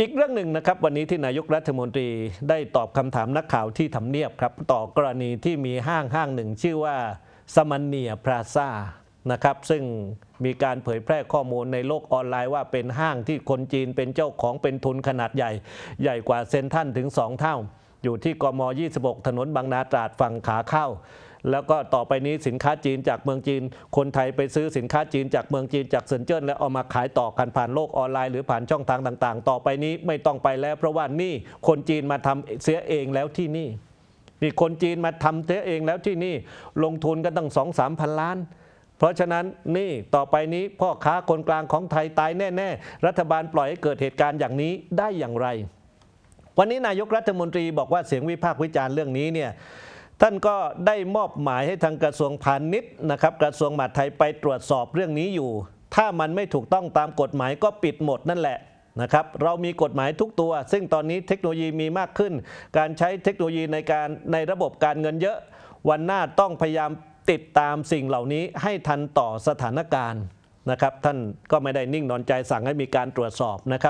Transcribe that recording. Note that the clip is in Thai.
อีกเรื่องหนึ่งนะครับวันนี้ที่นายกรัฐมนตรีได้ตอบคำถามนักข่าวที่ทำเนียบครับต่อกรณีที่มีห้างห้างหนึ่งชื่อว่าสมันเนียพราซานะครับซึ่งมีการเผยแพร่ข้อมูลในโลกออนไลน์ว่าเป็นห้างที่คนจีนเป็นเจ้าของเป็นทุนขนาดใหญ่ ใหญ่กว่าเซนทันถึง 2 เท่า อยู่ที่กม26ถนนบางนาตราดฝั่งขาเข้าแล้วก็ต่อไปนี้สินค้าจีนจากเมืองจีน คนไทยไปซื้อสินค้าจีน จากเมืองจีนจากเซินเจิ้นแล้วเอามาขายต่อกันผ่านโลกออนไลน์หรือผ่านช่องทางต่าง ๆ ต่อไปนี้ไม่ต้องไปแล้วเพราะว่านี่คนจีนมาทำเสียเองแล้วที่นี่นี่คนจีนมาทำเสียเองแล้วที่นี่ ลงทุนก็ตั้งสองสามพันล้าน เพราะฉะนั้นนี่ต่อไปนี้พ่อค้าคนกลางของไทยตายแน่ๆรัฐบาลปล่อยให้เกิดเหตุการณ์อย่างนี้ได้อย่างไร วันนี้นายกรัฐมนตรีบอกว่าเสียงวิพากษ์วิจารณ์เรื่องนี้เนี่ยท่านก็ได้มอบหมายให้ทางกระทรวงพาณิชย์นะครับกระทรวงมหาดไทยไปตรวจสอบเรื่องนี้อยู่ ถ้ามันไม่ถูกต้องตามกฎหมายก็ปิดหมด นั่นแหละนะครับ เรามีกฎหมายทุกตัว ซึ่งตอนนี้เทคโนโลยีมีมากขึ้น การใช้เทคโนโลยีในการในระบบการเงินเยอะ วันหน้าต้องพยายามติดตามสิ่งเหล่านี้ให้ทันต่อสถานการณ์นะครับ ท่านก็ไม่ได้นิ่งนอนใจสั่งให้มีการตรวจสอบนะครับ